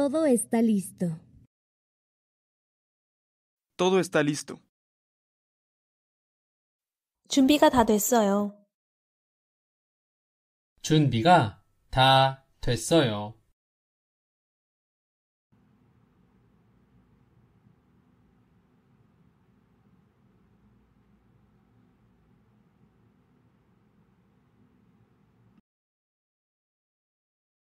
Todo está listo. Todo está listo. 준비가 다 됐어요. 준비가 다 됐어요.